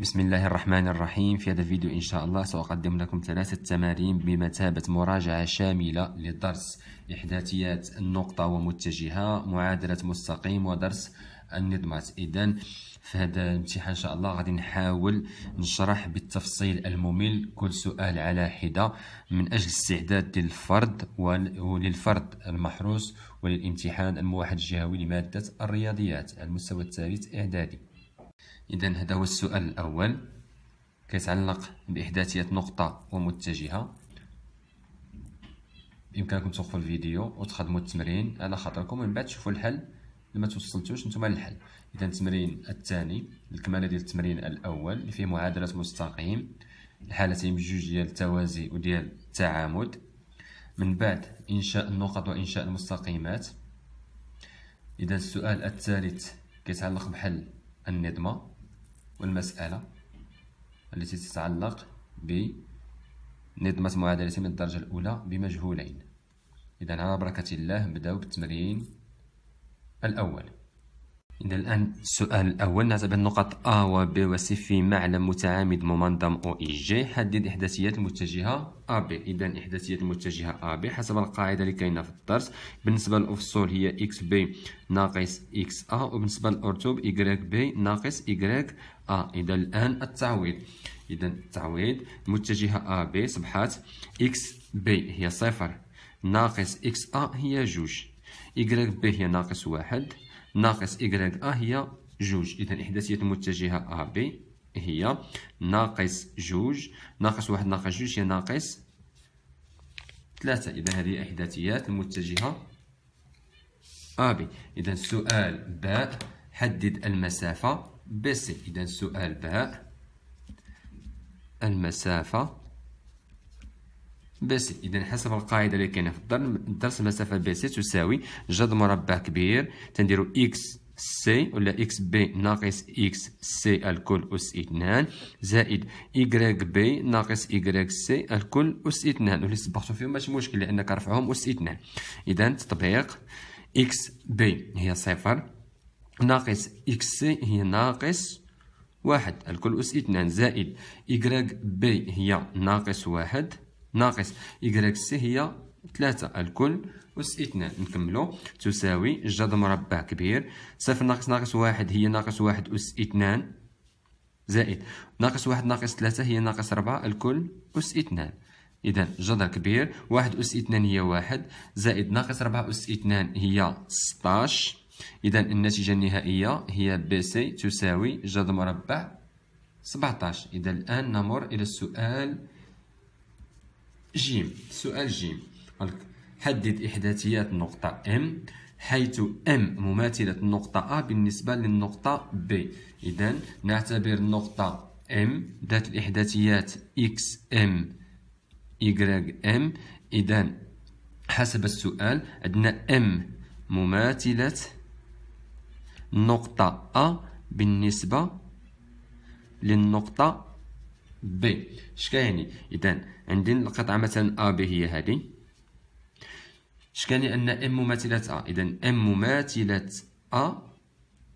بسم الله الرحمن الرحيم في هذا الفيديو إن شاء الله سأقدم لكم ثلاثة تمارين بمثابة مراجعة شاملة للدرس إحداثيات النقطة ومتجهها معادلة مستقيم ودرس النظمات إذا في هذا الامتحان إن شاء الله غادي نحاول نشرح بالتفصيل الممل كل سؤال على حدة من أجل استعداد للفرد وللفرد المحروس وللامتحان الموحد الجهوي لمادة الرياضيات المستوى الثالث إعدادي إذا هذا هو السؤال الأول كيتعلق بإحداثية نقطة ومتجهة بإمكانكم توقفوا الفيديو وتخدموا التمرين على خاطركم ومن بعد تشوفوا الحل لما توصلتوش نتوما للحل إذا التمرين الثاني الكمالة ديال التمرين الأول اللي فيه معادلة مستقيم الحالتين بجوج ديال التوازي وديال التعامد من بعد إنشاء النقط وإنشاء المستقيمات إذا السؤال الثالث كيتعلق بحل النظمة والمسألة التي تتعلق بنظمة معادلة من الدرجة الأولى بمجهولين إذا على بركة الله نبداو بالتمرين الأول إذا الآن السؤال الأول نعتبر النقط A و B و C في معلم متعامد ممنظم جي حدد إحداثيات المتجهة AB إذا إحداثيات المتجهة AB حسب القاعدة اللي كاينة في الدرس بالنسبة للأفصول هي XB ناقص XA وبالنسبة للأرتوب YB ناقص YA A آه، إذا الآن التعويض إذا التعويض متجهة AB اكس بي هي صفر ناقص ا هي جوج بي هي ناقص واحد ناقص ا هي جوج إذا إحداثية المتجهة AB هي ناقص جوج ناقص واحد ناقص جوج هي ناقص ثلاثة إذا هذه إحداثيات المتجهة AB إذا السؤال باء حدد المسافة سي إذا السؤال باء المسافة سي إذا حسب القاعدة اللي كاينة في الدرس المسافة سي تساوي جذر مربع كبير تنديرو إكس سي ولا إكس بي ناقص إكس سي الكل أس اثنان زائد إيكغيك بي ناقص إيكغيك سي الكل أس اثنان واللي صبغتو فيهم ماشي مشكل لأنك رفعهم أس اثنان إذا تطبيق إكس بي هي صفر ناقص إكس هي ناقص واحد الكل أس اثنان زائد إيكغيك بي هي ناقص واحد ناقص إيكغيك سي هي ثلاثة الكل أس اثنان نكملو تساوي جذر مربع كبير صفر ناقص ناقص واحد هي ناقص واحد أس اثنان زائد ناقص واحد ناقص ثلاثة هي ناقص ربعة الكل أس اثنان إذا جذر كبير واحد أس اثنان هي واحد زائد ناقص ربعة أس اثنان هي ستاش إذا النتيجة النهائية هي بي سي تساوي جد مربع 17 إذا الآن نمر إلى السؤال جيم سؤال جيم حدد إحداثيات النقطة ام حيث ام مماثلة النقطة ا بالنسبة للنقطة ب إذا نعتبر النقطة ام ذات الإحداثيات اكس ام يغ ام إذا حسب السؤال عندنا ام مماثلة نقطة أ بالنسبة للنقطة ب اش كيعني اذا عندي القطعه مثلا ا ب هي هذه اش كيعني ان ام مماثله ا اذا ام مماثله ا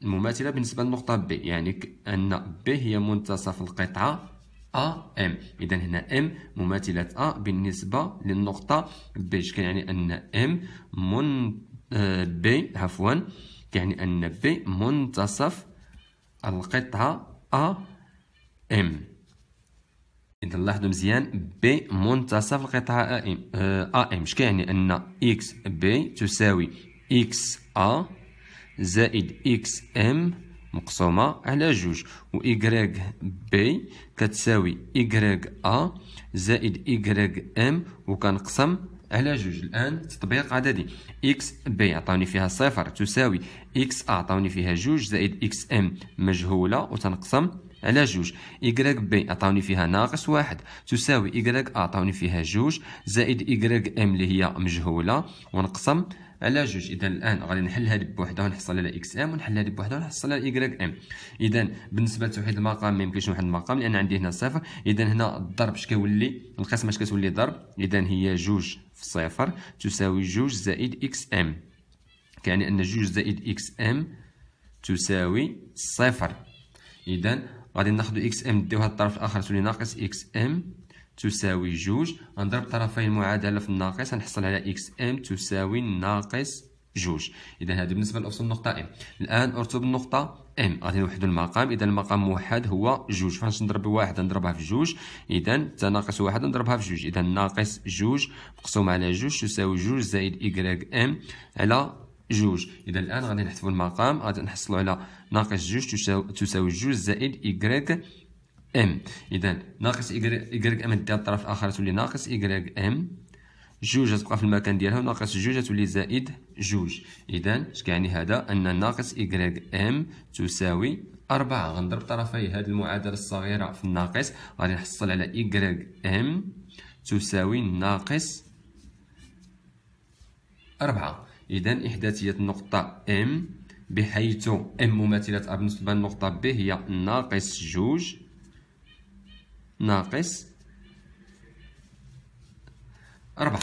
مماثله بالنسبه للنقطه ب يعني ان بي هي منتصف القطعه ا ام اذا هنا ام مماثله ا بالنسبه للنقطه ب اش كيعني ان ام من آه، بي عفوا يعني أن بي منتصف القطعة أ إم إذا لاحظوا مزيان بي منتصف القطعة أ إم آه، أ إم شكيعني أن إكس بي تساوي إكس أ زائد إكس إم مقسومة على جوج و إيكغيك بي كتساوي إيكغيك أ زائد إيكغيك إم وكنقسم على جوج الان تطبيق عددي اكس بي عطاوني فيها صفر تساوي اكس ا عطاوني فيها جوج زائد اكس ام مجهوله وتنقسم على جوج إيكغيك بي عطاوني فيها ناقص واحد تساوي إيكغيك أ عطاوني فيها جوج زائد إيكغيك إم اللي هي مجهولة ونقسم على جوج اذا الان غادي نحل هذه بوحدها ونحصل على اكس ام ونحل هذه بوحدها ونحصل على ايغريك ام اذا بالنسبه لتوحيد المقام ما يمكنش نوحد المقام لان عندي هنا صفر اذا هنا الضرب اش كيولي القسمه اش كتولي ضرب اذا هي جوج في صفر تساوي جوج زائد اكس ام كيعني ان جوج زائد اكس ام تساوي صفر اذا غادي ناخذ اكس ام نديوها الطرف الاخر تولي ناقص اكس ام تساوي جوج غنضرب طرفي المعادله في الناقص غنحصل على اكس ام تساوي ناقص جوج اذا هذا بالنسبه لأصول النقطه ام الان ارتب النقطه ام غادي نوحدو المقام اذا المقام موحد هو جوج فاش نضرب واحد نضربها في جوج اذا تناقص واحد نضربها في جوج اذا ناقص جوج مقسوم على جوج تساوي جوج زائد ايكغيك ام على جوج اذا الان غادي نحسبو المقام غادي نحصلو على ناقص جوج تساوي جوج زائد ايكغيك ام اذا ناقص ايكغيك ام ديال الطرف الاخر تولي ناقص ايكغيك ام جوج تبقى في المكان ديالها وناقص جوج تولي زائد جوج اذا اش كيعني هذا ان ناقص ايكغيك ام تساوي أربعة غنضرب طرفي هذه المعادلة الصغيرة في الناقص غادي نحصل على إيكغيك ام تساوي ناقص أربعة إذا إحداثية النقطة ام بحيث ام مماثلة ا بالنسبة للنقطة ب هي ناقص جوج ناقص أربعة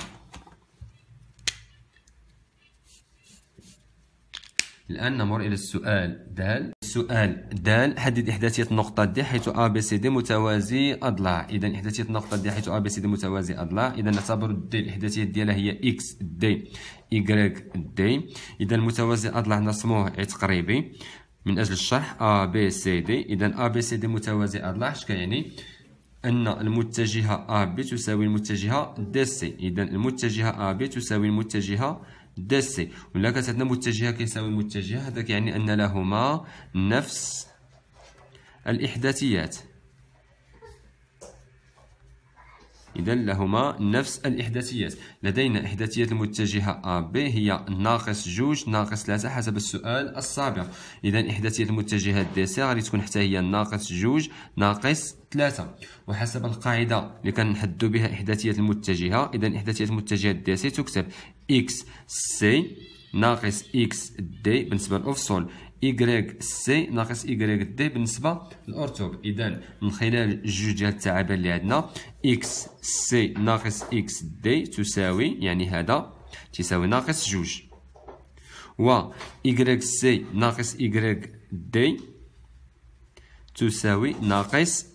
الآن نمر إلى السؤال د السؤال د حدد إحداثية النقطة د حيث أ ب سي د متوازي أضلاع إذا إحداثية النقطة د حيث أ ب سي د متوازي أضلاع إذا نعتبر د الإحداثية ديالها هي إكس د إيكغيك د إذا متوازي أضلاع نرسموه تقريبي من أجل الشرح أ ب سي د إذا أ ب سي د متوازي أضلاع شكيعني أن المتجهة AB تساوي المتجهة DC إذا المتجهة AB تساوي المتجهة DC ولا كانت عندنا متجهة كيساوي المتجهه هذا يعني أن لهما نفس الإحداثيات إذا لهما نفس الإحداثيات لدينا إحداثيات المتجهة AB هي ناقص جوج ناقص ثلاثة حسب السؤال السابق إذا إحداثيات المتجهة DC غادي تكون حتى هي ناقص جوج ناقص ثلاثة وحسب القاعدة اللي كنحدو بها إحداثيات المتجهة إذا إحداثيات المتجهة DC تكتب إكس سي ناقص إكس دي بالنسبة لأوفصول إيكغيك سي ناقص إيكغيك دي بالنسبة للأرتوب إذا من خلال جوج ديال التعابير اللي عندنا إكس سي ناقص إكس دي تساوي يعني هذا تساوي ناقص جوج و إيكغيك سي ناقص إيكغيك دي تساوي ناقص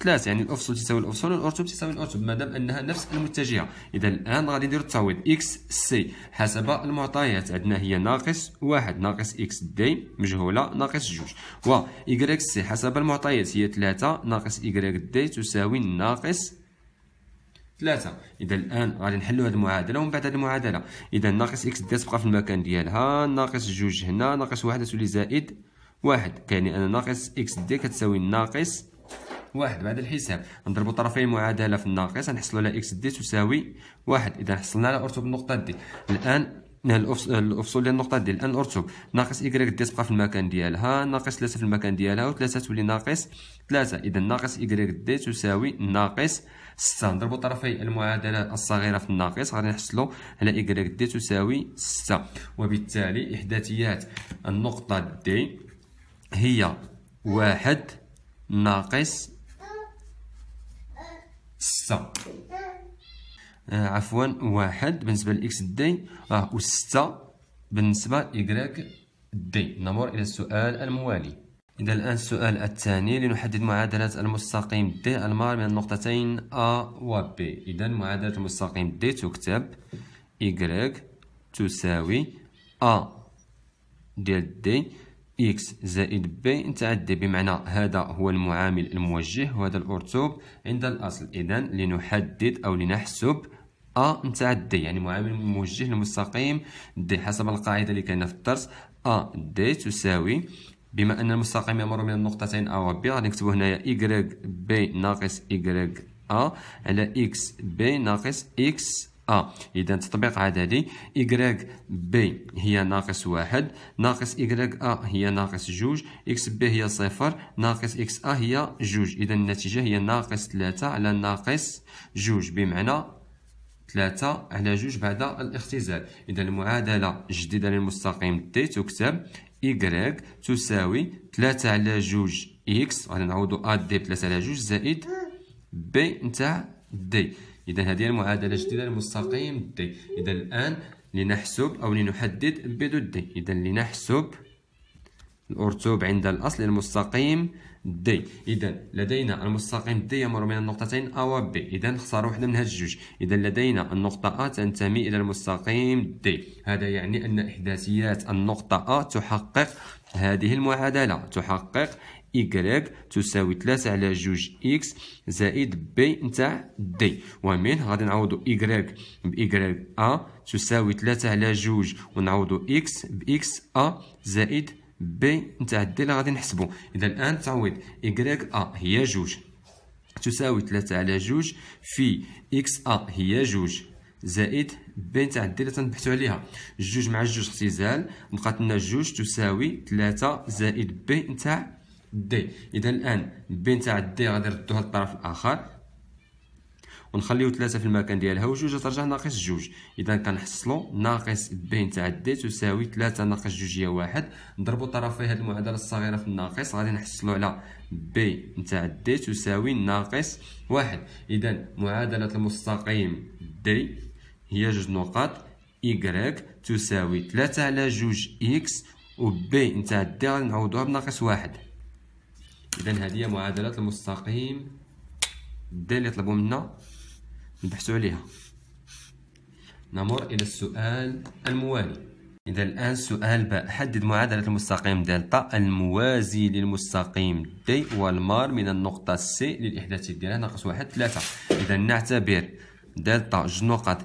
ثلاثة يعني الأفصول تساوي الأفصول والأرتب تساوي الأرتب ما دام أنها نفس المتجهة إذا الآن غادي ندير التعويض إكس سي حسب المعطيات عندنا هي ناقص واحد ناقص إكس دي مجهولة ناقص جوج و إيكغيك سي حسب المعطيات هي ثلاثة ناقص إكغيك دي تساوي ناقص ثلاثة إذا الآن غادي نحلوا هذه المعادلة ومن بعد هذه المعادلة إذا ناقص إكس دي تبقى في المكان ديالها ناقص جوج هنا ناقص واحد تولي زائد واحد كيعني أن ناقص إكس دي كتساوي ناقص واحد بهذا الحساب نضربوا طرفي المعادله في الناقص نحصلوا على اكس دي تساوي واحد اذا حصلنا على ارتب النقطه دي الان الافصول ديال النقطه دي الان ارتب ناقص ايكغيك دي تبقى في المكان ديالها ناقص 3 في المكان ديالها و3 تولي ناقص 3 اذا ناقص ايكغيك دي تساوي ناقص 6 نضربوا طرفي المعادله الصغيره في الناقص غادي نحصلوا على ايكغيك دي تساوي 6 وبالتالي احداثيات النقطه دي هي واحد ناقص ستة آه عفوا واحد بالنسبة لإكس دي آه وستة بالنسبة لإكراك دي نمر إلى السؤال الموالي إذا الآن السؤال الثاني لنحدد معادلة المستقيم دي المار من النقطتين أ و B إذا معادلة المستقيم دي تكتب Y تساوي أ ديال دي إكس زائد بي نتعدى بمعنى هذا هو المعامل الموجه وهذا الأرتوب عند الأصل إذا لنحدد أو لنحسب أ متعدي يعني معامل موجه المستقيم دي حسب القاعدة اللي كان في الدرس أ دي تساوي بما أن المستقيم يمر من النقطتين أ و b غادي نكتبو هنايا y بي ناقص y أ على إكس بي ناقص إكس ا آه، اذا تطبيق عددي إكراك بي هي ناقص واحد ناقص إكراك ا هي ناقص جوج اكس بي هي صفر ناقص اكس ا هي جوج اذا النتيجه هي ناقص ثلاثة على ناقص جوج بمعنى ثلاثة على جوج بعد الاختزال اذا المعادله الجديده للمستقيم دي تكتب إكراك تساوي ثلاثة على جوج اكس غادي نعوضو ا دي بثلاثة على جوج زائد بي نتاع دي اذا هذه المعادله الجديده المستقيم دي اذا الان لنحسب او لنحدد بي دو دي اذا لنحسب الارتوب عند الاصل للمستقيم دي اذا لدينا المستقيم دي يمر بين النقطتين ا و ب اذا خسر واحده من هاد الجوج اذا لدينا النقطه ا تنتمي الى المستقيم دي هذا يعني ان احداثيات النقطه ا تحقق هذه المعادله تحقق إيكغيك تساوي 3 على جوج إكس زائد بي نتاع دي ومنه غادي نعوضو إيكغيك بإيكغيك أ تساوي 3 على جوج ونعوضو إكس بإكس أ زائد بي نتاع دي اللي غادي نحسبو إذا الآن تعويض إيكغيك أ هي جوج تساوي 3 على جوج في إكس أ هي جوج زائد بي نتاع دي اللي تنبحثوا عليها جوج مع جوج اختزال بقات لنا جوج تساوي 3 زائد بي نتاع دي اذا الان بين تاع دي غادي نردوها للطرف الاخر ونخليو ثلاثة في المكان ديالها وجوج ترجع ناقص جوج اذا كنحصلو ناقص بين تاع دي تساوي ثلاثة ناقص جوج هي واحد نضربو طرفي هاد المعادلة الصغيرة في الناقص غادي نحصلو على بي تاع دي تساوي ناقص واحد اذا معادلة المستقيم دي هي جوج نقاط إيكغيك تساوي ثلاثة على جوج إكس و بي نتاع دي غادي نعوضوها بناقص واحد اذا هذه معادلات المستقيم د اللي طلبوا منا نبحثوا عليها نمر الى السؤال الموالي اذا الان سؤال ب حدد معادله المستقيم دلتا الموازي للمستقيم دي والمار من النقطه سي للاحداث ديالها ناقص واحد ثلاثة اذا نعتبر دلتا ج نقط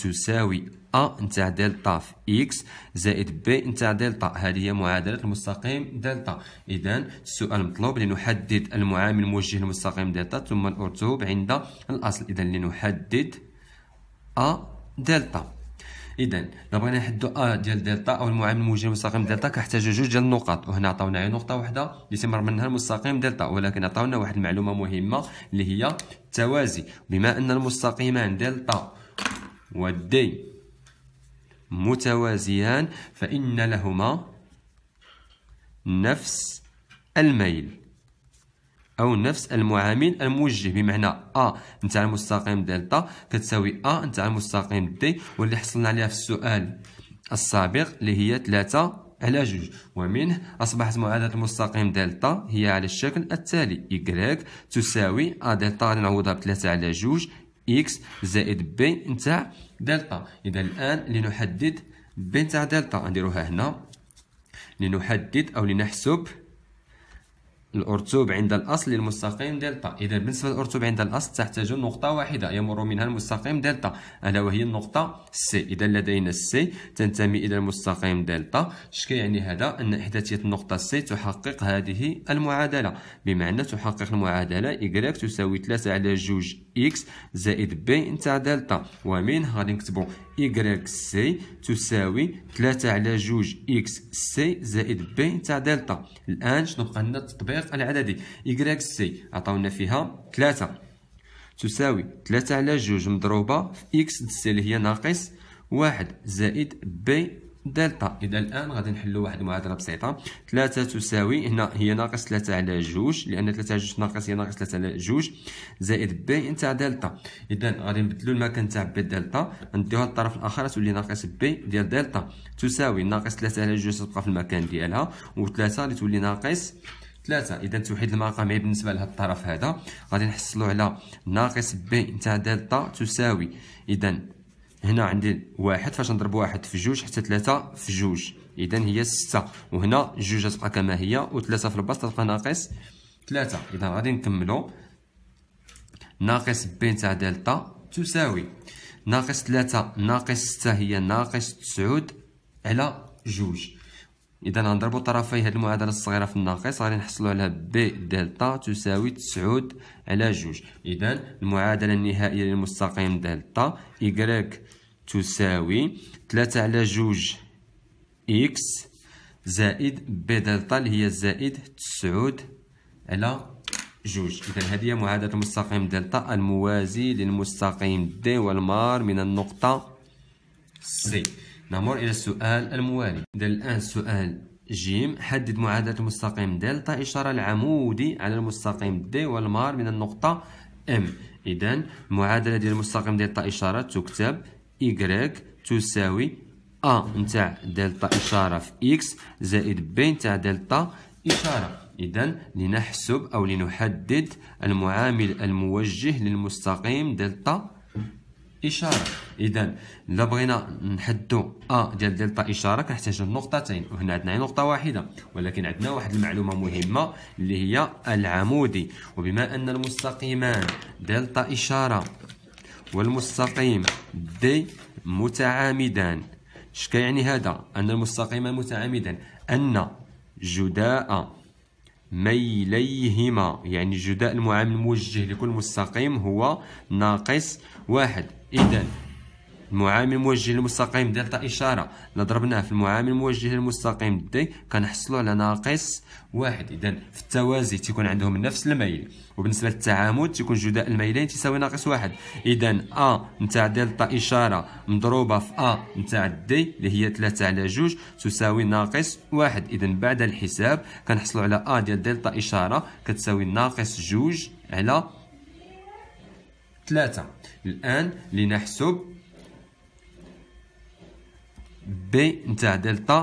تساوي أ نتاع دلتا في إكس زائد بي نتاع دلتا هذه هي معادلة المستقيم دلتا إذا السؤال مطلوب لنحدد المعامل الموجه المستقيم دلتا ثم الأرتوب عند الأصل إذا لنحدد أ دلتا اذا الا بغينا نحدوا ا ديال دلتا او المعامل الموجه المستقيم دلتا كنحتاجو جوج ديال النقاط وهنا عطاونا غير نقطه واحده اللي تمر منها المستقيم دلتا ولكن عطاونا واحد المعلومه مهمه اللي هي التوازي بما ان المستقيمان دلتا ودي متوازيان فإن لهما نفس الميل أو نفس المعامل الموجه بمعنى أ نتاع المستقيم دلتا كتساوي أ نتاع المستقيم دي واللي حصلنا عليها في السؤال السابق اللي هي 3 على جوج ومنه أصبحت معادلة المستقيم دلتا هي على الشكل التالي إيكغيك تساوي أ دلتا غادي نعوضها بثلاثة على جوج إكس زائد بي نتاع دلتا اذا الان لنحدد بين تاع دلتا نديروها هنا لنحدد او لنحسب الأرتوب عند الأصل للمستقيم دلتا إذا بالنسبة للأرتوب عند الأصل تحتاج نقطة واحدة يمر منها المستقيم دلتا ألا وهي النقطة سي إذا لدينا سي تنتمي إلى المستقيم دلتا اش يعني هذا أن إحداثية النقطة سي تحقق هذه المعادلة بمعنى تحقق المعادلة إيكغيك تساوي 3 على جوج إكس زائد بي نتاع دلتا ومن غادي نكتبو إيكغيك سي تساوي ثلاثة على جوج إكس سي زائد بي تاع دلتا الآن شنو بقى لنا التطبيق العددي إيكغيك سي عطاونا فيها ثلاثة تساوي ثلاثة على جوج مضروبة في إكس سي اللي هي ناقص واحد زائد بي دلتا اذا الان غادي نحلوا واحد المعادله بسيطه 3 تساوي هنا هي ناقص 3 على 2 لان 3 على 2 ناقص هي ناقص 3 على 2 زائد ب نتاع دلتا اذا غادي نبدلوا المكان تاع ب دلتا نديوها للطرف الاخر تولي ناقص ب ديال دلتا تساوي ناقص 3 على 2 تبقى في المكان ديالها و3 اللي تولي ناقص 3 اذا توحيد المقام بالنسبه لهذا الطرف هذا غادي نحصلوا على ناقص ب تاع دلتا تساوي اذا هنا عندي واحد فاش نضرب واحد في جوج حتى ثلاثة في جوج إذا هي ستة وهنا جوج تبقى كما هي وثلاثة في البسط تبقى ناقص ثلاثة إذا غادي نكملو ناقص بي تاع دلتا تساوي ناقص ثلاثة ناقص ستة هي ناقص تسعود على جوج اذا غنضربوا طرفي هذه المعادله الصغيره في الناقص غادي نحصلوا على بي دلتا تساوي 9 على جوج اذا المعادله النهائيه للمستقيم دلتا ايكغيك تساوي 3 على جوج اكس زائد بي دلتا اللي هي زائد 9 على جوج اذا هذه هي معادله المستقيم دلتا الموازي للمستقيم دي والمار من النقطه سي نمر إلى السؤال الموالي اذا الآن السؤال ج حدد معادلة المستقيم دلتا إشارة العمودي على المستقيم دي والمار من النقطة M إذا المعادلة ديال المستقيم دلتا إشارة تكتب Y تساوي أ نتاع دلتا إشارة في X زائد B نتاع دلتا إشارة إذا لنحسب أو لنحدد المعامل الموجه للمستقيم دلتا اشاره اذا الا بغينا نحدو ا ديال دلتا اشاره كنحتاجو نقطتين وهنا عندنا غير نقطه واحده ولكن عندنا واحد المعلومه مهمه اللي هي العمودي وبما ان المستقيمان دلتا اشاره والمستقيم دي متعامدان اش كيعني هذا ان المستقيمان متعامدان ان جداء ميليهما يعني جداء المعامل الموجه لكل مستقيم هو ناقص واحد إذا المعامل الموجه للمستقيم دلتا اشاره الا ضربناه في المعامل الموجه للمستقيم دي كنحصلوا على ناقص واحد اذا في التوازي تيكون عندهم نفس الميل وبالنسبه للتعامد تيكون جداء الميلين تساوي ناقص واحد اذا ا نتاع دلتا اشاره مضروبه في ا نتاع دي اللي هي 3 على جوج تساوي ناقص واحد اذا بعد الحساب كنحصلوا على ا ديال دلتا اشاره كتساوي ناقص جوج على ثلاثة الآن لنحسب بي نتاع دلتا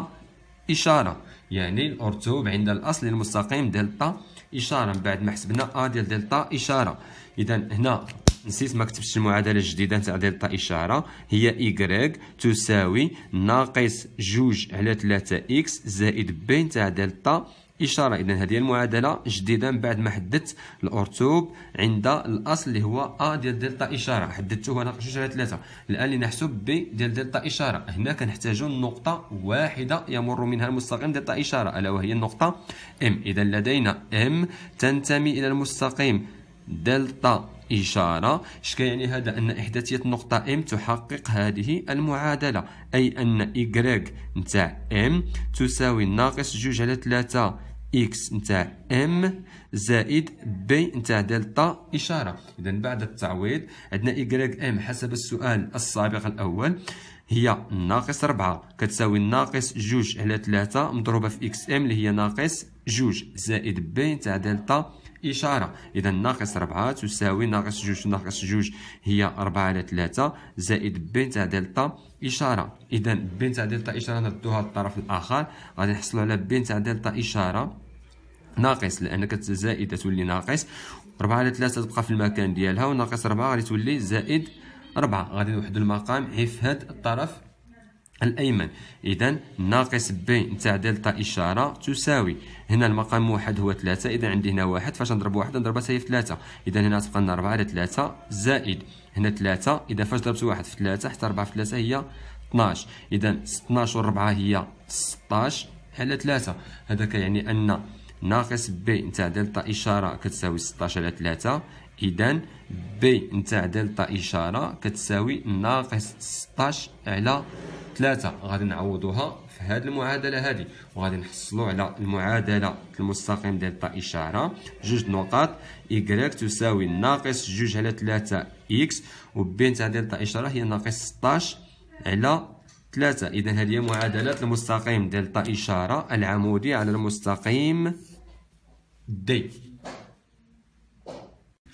إشارة يعني الأرتوب عند الأصل المستقيم دلتا إشارة من بعد ما حسبنا أ ديال دلتا إشارة إذا هنا نسيت ما كتبتش المعادله الجديده نتاع دلتا اشاره هي اي تساوي ناقص جوج على 3 اكس زائد بي نتاع دلتا إشارة إذا هذه المعادلة جديدة من بعد ما حددت الأرتوب عند الأصل اللي هو أ ديال دلتا إشارة حددته أنا جوج على ثلاثة الآن لنحسب ب ديال دلتا إشارة هنا كنحتاجو نقطة واحدة يمر منها المستقيم دلتا إشارة ألا وهي النقطة إم إذا لدينا إم تنتمي إلى المستقيم دلتا إشارة شكا يعني هذا أن إحداثية النقطة M تحقق هذه المعادلة أي أن Y نتاع M تساوي ناقص جوج على ثلاثة إكس نتاع M زائد بي نتاع دلتا إشارة إذا بعد التعويض عندنا Y M حسب السؤال السابق الأول هي ناقص 4 كتساوي ناقص جوج على ثلاثة مضروبة في إكس إم اللي هي ناقص جوج زائد بي نتاع دلتا إشارة إذا ناقص ربعة تساوي ناقص جوج ناقص جوج هي أربعة على ثلاثة زائد ب تاع دلتا إشارة إذا ب تاع دلتا إشارة نردوها للطرف الآخر غادي نحصلو على ب تاع دلتا إشارة ناقص لأن زائدة تولي ناقص ربعة على ثلاثة تبقى في المكان ديالها وناقص ربعة غادي تولي زائد ربعة غادي نوحدو المقام عفهة الطرف الأيمن إذا ناقص بي نتاع دلتا إشارة تساوي هنا المقام واحد هو ثلاثة إذا عندي هنا واحد فاش نضرب واحد نضربها تساوي في ثلاثة إذا هنا تبقى لنا أربعة على ثلاثة زائد هنا ثلاثة إذا فاش ضربت واحد في ثلاثة حتى أربعة في ثلاثة هي 12 إذا 12 وربعة هي 16 على ثلاثة هذا كيعني أن ناقص بي نتاع دلتا إشارة كتساوي 16 على ثلاثة إذا بي نتاع دلتا إشارة كتساوي ناقص 16 على ثلاثه غادي نعوضوها في هذه المعادله هذه وغادي نحصلوا على المعادله المستقيم ديال اشاره جوج نقاط y تساوي ناقص جوج على ثلاثة اكس وبين تاع ديال اشاره هي ناقص 16 على ثلاثة اذا هذه هي معادله المستقيم ديال اشاره العمودي على المستقيم دي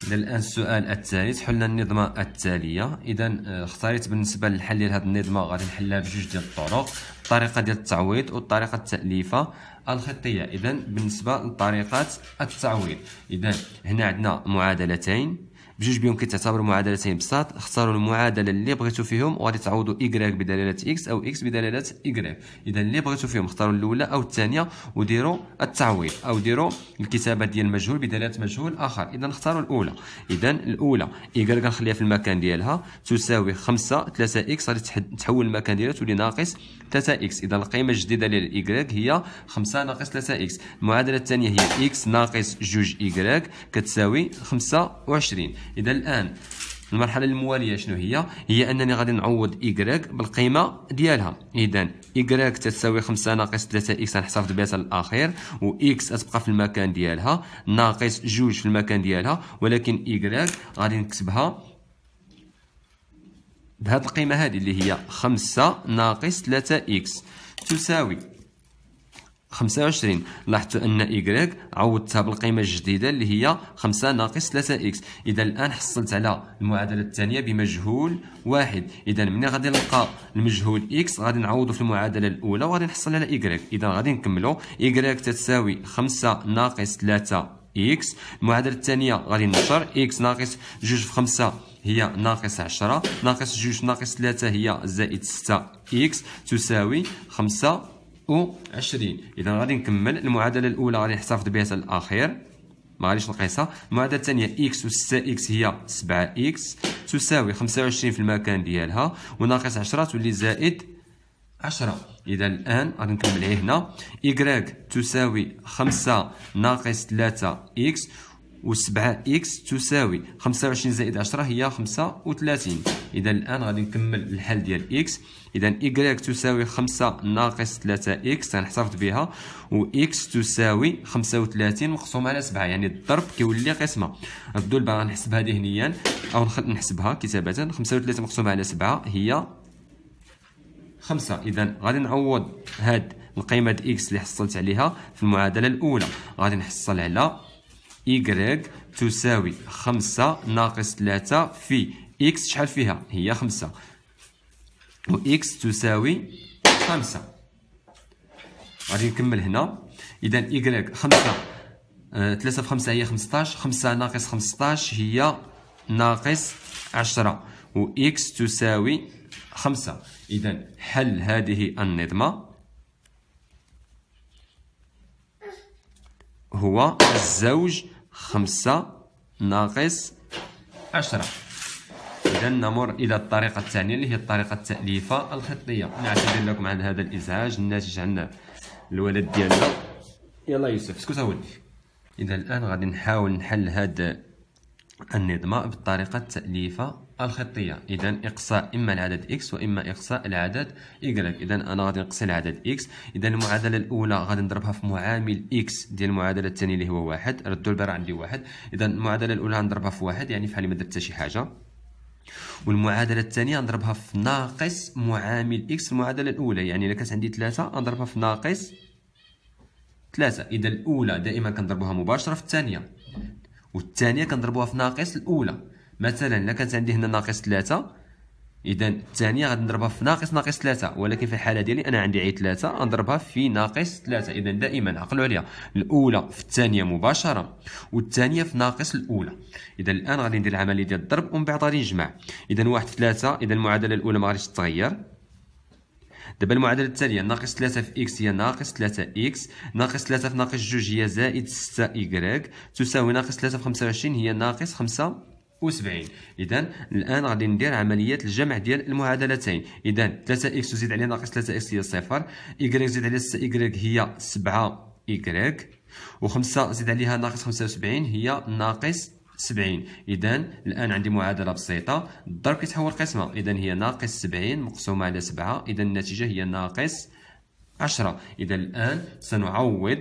الآن السؤال الثالث حلنا النظمة التالية إذا آه، اختاريت بالنسبة للحل ديال هذه النظمة غادي نحلها بجوج ديال الطرق الطريقة ديال التعويض والطريقة التأليفة الخطية إذا بالنسبة لطريقة التعويض إذا هنا عندنا معادلتين بجوج بهم كيتعتبروا معادلتين بساط اختاروا المعادله اللي بغيتو فيهم وغادي تعوضوا ايكغيك بدلاله اكس او اكس بدلاله ايكغيك اذا اللي بغيتو فيهم اختاروا الاولى او الثانيه وديروا التعويض او ديروا الكتابه ديال المجهول بدلاله مجهول اخر اذا اختاروا الاولى اذا الاولى ايكغيك غنخليها في المكان ديالها تساوي 5 3 اكس غادي تحول المكان ديالها تولي ناقص 3 اكس اذا القيمه الجديده ديال ايكغيك هي 5 ناقص 3 اكس المعادله الثانيه هي اكس ناقص 2 ايكغيك كتساوي 25 اذا الان المرحله المواليه شنو هي هي انني غادي نعوض ايغريك بالقيمه ديالها اذا ايغريك تساوي 5 ناقص 3 اكس غنحتفظ بها الاخير و اكس تبقى في المكان ديالها ناقص جوج في المكان ديالها ولكن ايغريك غادي نكتبها بهذه القيمه هذه اللي هي 5 ناقص 3 اكس تساوي 25 لاحظت ان y عوضتها بالقيمه الجديده اللي هي 5 ناقص 3 اكس اذا الان حصلت على المعادله الثانيه بمجهول واحد اذا ملي غادي نلقى المجهول اكس غادي نعوضه في المعادله الاولى وغادي نحصل على y اذا غادي نكملوا y تتساوي 5 ناقص 3 اكس المعادله الثانيه غادي نشر اكس ناقص 2 في 5 هي ناقص 10 ناقص 2 ناقص 3 هي زائد 6 اكس تساوي 5 و 20 اذا غادي نكمل المعادله الاولى غادي نحتفظ بها حتى الاخير ما غاديش نقيسها المعادله الثانيه اكس اس اكس هي 7 اكس تساوي 25 في المكان ديالها وناقص 10 تولي زائد 10 اذا الان غادي نكمل هنا y تساوي 5 ناقص 3 اكس و 7 اكس تساوي 25 زائد 10 هي 35 اذا الان غادي نكمل الحل ديال اكس اذا ايغريك تساوي 5 ناقص 3 اكس تنحتفظ بها و اكس تساوي 35 مقسوم على 7 يعني الضرب كيولي قسمه ردوا البا غنحسبها ذهنيا او نحسبها كتابه 35 مقسوم على 7 هي 5 اذا غادي نعوض هاد القيمه اكس اللي حصلت عليها في المعادله الاولى غادي نحصل على إيكغيك تساوي خمسة ناقص ثلاثة في إكس شحال فيها هي خمسة و إكس تساوي خمسة غادي نكمل هنا إذا إيكغيك خمسة آه، ثلاثة في خمسة هي خمسطاش خمسة ناقص خمسطاش هي ناقص عشرة و إكس تساوي خمسة إذا حل هذه النظمة هو الزوج خمسة ناقص عشرة إذا نمر إلى الطريقة الثانية اللي هي الطريقة التأليفة الخطية نعتذر لكم عن هذا الإزعاج الناتج عن الولد ديالنا يلا يوسف اسكت أولي إذا الآن غادي نحاول نحل هذا النظمة بالطريقة التأليفة الخطية إذا إقصاء إما العدد إكس وإما إقصاء العدد إيكغيك إذا أنا غادي نقصي العدد إكس إذا المعادلة الأولى غادي نضربها في معامل إكس ديال المعادلة الثانية اللي هو واحد ردوا البار عندي واحد إذا المعادلة الأولى غنضربها في واحد يعني فحال ما درت حتى شي حاجة والمعادلة الثانية غنضربها في ناقص معامل إكس المعادلة الأولى يعني إلا كانت عندي ثلاثة غنضربها في ناقص ثلاثة إذا الأولى دائما كنضربوها مباشرة في الثانية والثانية كنضربوها في ناقص الأولى مثلا الا كانت عندي هنا ناقص 3 اذا الثانيه غادي نضربها في ناقص ناقص 3 ولكن في الحاله ديالي انا عندي عيد 3 نضربها في ناقص 3 اذا دائما عقلوا عليها الاولى في الثانيه مباشره والثانيه في ناقص الاولى اذا الان غادي ندير العمليه ديال الضرب ومن بعد غادي نجمع اذا 1 في 3 اذا المعادله الاولى ما غاديش تتغير دابا المعادله التاليه ناقص 3 في اكس هي ناقص 3 اكس ناقص 3 في ناقص 2 هي زائد 6 ايكغيك تساوي ناقص 3 في 25 هي ناقص 5 وسبعين اذا الان غادي ندير عمليه الجمع ديال المعادلتين اذا 3 اكس زيد عليها ناقص 3 اكس هي صفر y زيد على 6 y هي 7 y و5 زيد عليها ناقص 75 هي ناقص 70 اذا الان عندي معادله بسيطه الضرب كيتحول قسمه اذا هي ناقص 70 مقسومه على 7 اذا النتيجه هي ناقص 10 اذا الان سنعوض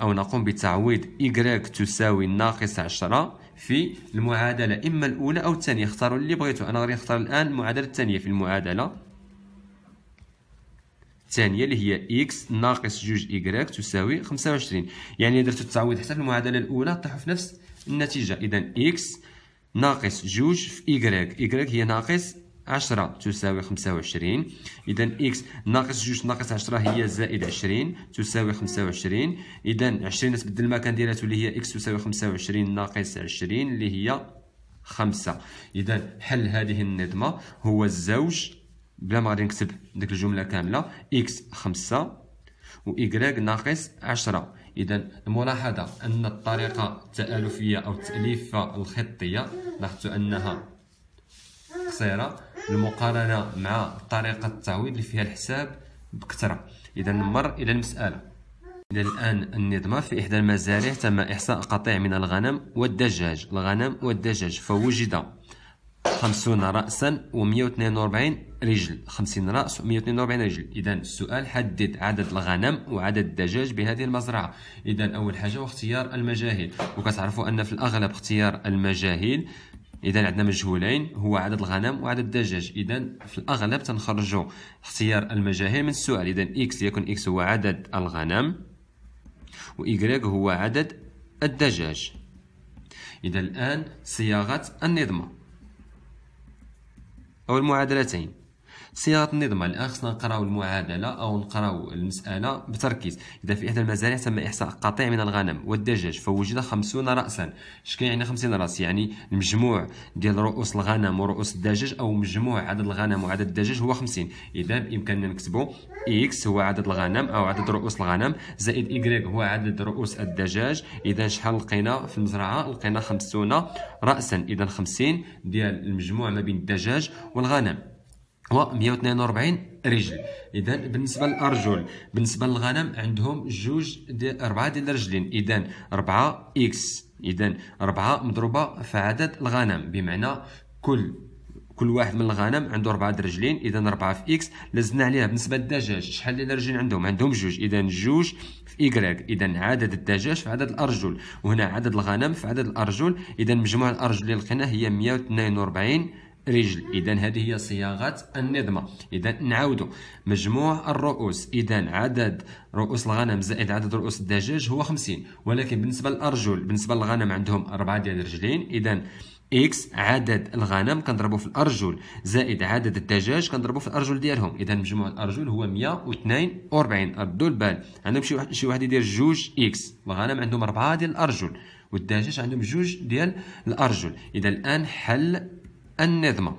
او نقوم بتعويض y تساوي ناقص 10 في المعادله اما الاولى او الثانيه اختاروا اللي بغيتوا انا غادي نختار الان المعادله الثانيه في المعادله الثانيه اللي هي x ناقص جوج ايكغيك تساوي 25 يعني درت التعويض حتى في المعادله الاولى طيحو في نفس النتيجه اذا x ناقص جوج في ايكغيك ايكغيك هي ناقص 10 تساوي 25 اذا اكس ناقص 2 ناقص 10 هي زائد 20 تساوي 25 اذا 20 تبدل المكان ديالها اللي هي اكس تساوي 25 ناقص 20 اللي هي 5 اذا حل هذه النظمه هو الزوج بلا ما غادي نكتب ديك الجمله كامله اكس 5 و ناقص 10 اذا الملاحظه ان الطريقه التالفيه او التاليفه الخطيه لاحظتوا انها قصيره المقارنه مع طريقه التعويض اللي فيها الحساب بكثره اذا نمر الى المساله الى الان النظمة في احدى المزارع تم احصاء قطيع من الغنم والدجاج الغنم والدجاج فوجد 50 راسا و142 رجل 50 راس و142 رجل اذا السؤال حدد عدد الغنم وعدد الدجاج بهذه المزرعه اذا اول حاجه هو اختيار المجاهيل وكتعرفوا ان في الاغلب اختيار المجاهيل اذا عندنا مجهولين هو عدد الغنم وعدد الدجاج اذا في الاغلب تنخرجوا اختيار المجاهيل من السؤال اذا اكس يكون اكس هو عدد الغنم واي هو عدد الدجاج اذا الان صياغه النظمه او المعادلتين صياغه النظام الان خصنا نقراو المعادله او نقراو المساله بتركيز اذا في احدى المزارع تم احصاء قطيع من الغنم والدجاج فوجد 50 راسا اش يعني 50 راس يعني المجموع ديال رؤوس الغنم ورؤوس الدجاج او مجموع عدد الغنم وعدد الدجاج هو 50 اذا بامكاننا نكتبوا اكس هو عدد الغنم او عدد رؤوس الغنم زائد y هو عدد رؤوس الدجاج اذا شحال لقينا في المزرعه لقينا 50 راسا اذا 50 ديال المجموع ما بين الدجاج والغنم و 142 رجل اذا بالنسبه للارجل بالنسبه للغنم عندهم جوج ديال اربعه ديال الرجلين اذا اربعه اكس اذا اربعه مضروبه في عدد الغنم بمعنى كل كل واحد من الغنم عنده اربعه رجلين اذا اربعه في اكس لزنا عليها بالنسبه للدجاج شحال ديال الرجلين عندهم عندهم جوج اذا جوج في ايكغيك اذا عدد الدجاج في عدد الارجل وهنا عدد الغنم في عدد الارجل اذا مجموع الارجل اللي لقيناه هي 142 رجل اذا هذه هي صياغه النظمه اذا نعاودوا مجموع الرؤوس اذا عدد رؤوس الغنم زائد عدد رؤوس الدجاج هو 50 ولكن بالنسبه للارجل بالنسبه للغنم عندهم اربعه ديال الرجلين اذا اكس عدد الغنم كنضربو في الارجل زائد عدد الدجاج كنضربو في الارجل ديالهم اذا مجموع الارجل هو 142 ردوا البال عندهم شي واحد شي واحد يدير جوج اكس الغنم عندهم اربعه ديال الارجل والدجاج عندهم جوج ديال الارجل اذا الان حل النظمه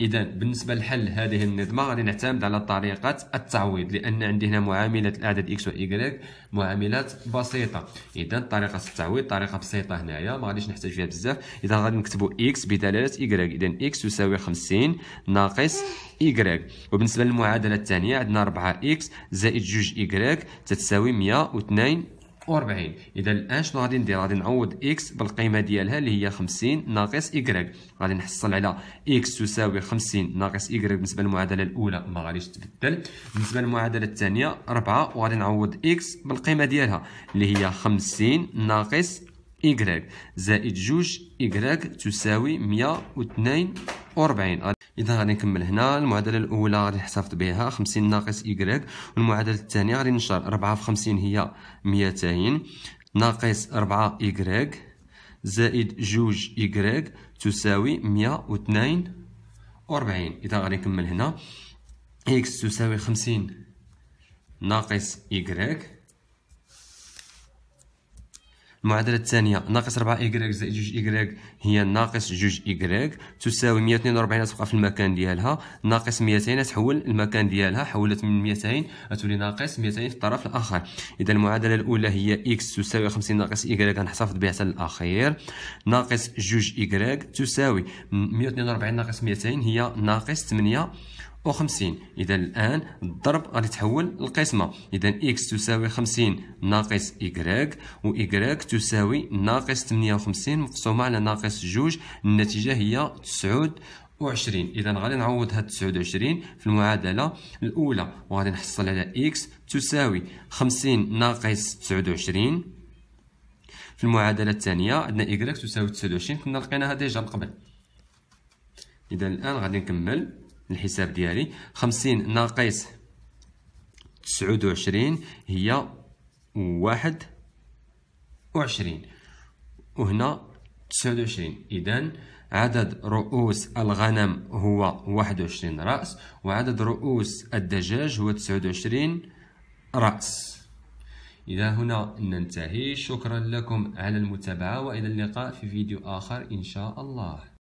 اذا بالنسبه لحل هذه النظمه غادي نعتمد على طريقه التعويض لان عندي هنا معامله الاعداد اكس وايكغيك معاملات بسيطه اذا طريقه التعويض طريقه بسيطه هنايا ما غاديش نحتاج فيها بزاف اذا غادي نكتبوا اكس بدلاله ايكغيك اذا اكس تساوي 50 ناقص ايكغيك وبالنسبه للمعادله الثانيه عندنا 4 اكس زائد 2 ايكغيك تتساوي 102 40 اذا الان شنو غادي ندير غادي نعوض اكس بالقيمه ديالها اللي هي 50 ناقص y غادي نحصل على اكس تساوي 50 ناقص y بالنسبه للمعادله الاولى ما غاديش تبدل بالنسبه للمعادله الثانيه 4 وغادي نعوض اكس بالقيمه ديالها اللي هي 50 ناقص y زائد جوج y تساوي 102 40 اذا غادي نكمل هنا المعادله الاولى غادي نحتفظ بها 50 ناقص y والمعادله الثانيه غادي نشر 4 في 50 هي 200 ناقص 4 y زائد جوج y تساوي 142 اذا غادي نكمل هنا x تساوي 50 ناقص y المعادلة الثانية ناقص 4 إيكغيك زائد جوج إيكغيك هي ناقص جوج إيكغيك تساوي 142 تبقى في المكان ديالها ناقص 200 تحول المكان ديالها حولت من 200 غتولي ناقص 200 في الطرف الآخر إذا المعادلة الأولى هي إكس تساوي 50 ناقص إيكغيك غنحتفظ بها حتى الأخير ناقص جوج إيكغيك تساوي 142 ناقص 200 هي ناقص 8 وخمسين إذا الآن الضرب غادي تحول القسمة إذا إكس تساوي خمسين ناقص إكراك وإكراك تساوي ناقص ثمانية وخمسين مقسومة على ناقص جوج النتيجة هي تسعود وعشرين إذا غادي نعوض هاد تسعود وعشرين في المعادلة الأولى وغادي نحصل على إكس تساوي خمسين ناقص تسعود وعشرين في المعادلة الثانية عندنا إكراك تساوي تسعود وعشرين كنا لقيناها ديجا من قبل إذا الآن غادي نكمل الحساب ديالي خمسين ناقص تسعود وعشرين هي واحد وعشرين وهنا تسعود وعشرين إذن عدد رؤوس الغنم هو واحد وعشرين رأس وعدد رؤوس الدجاج هو تسعود وعشرين رأس إلى هنا ننتهي شكرا لكم على المتابعة وإلى اللقاء في فيديو آخر إن شاء الله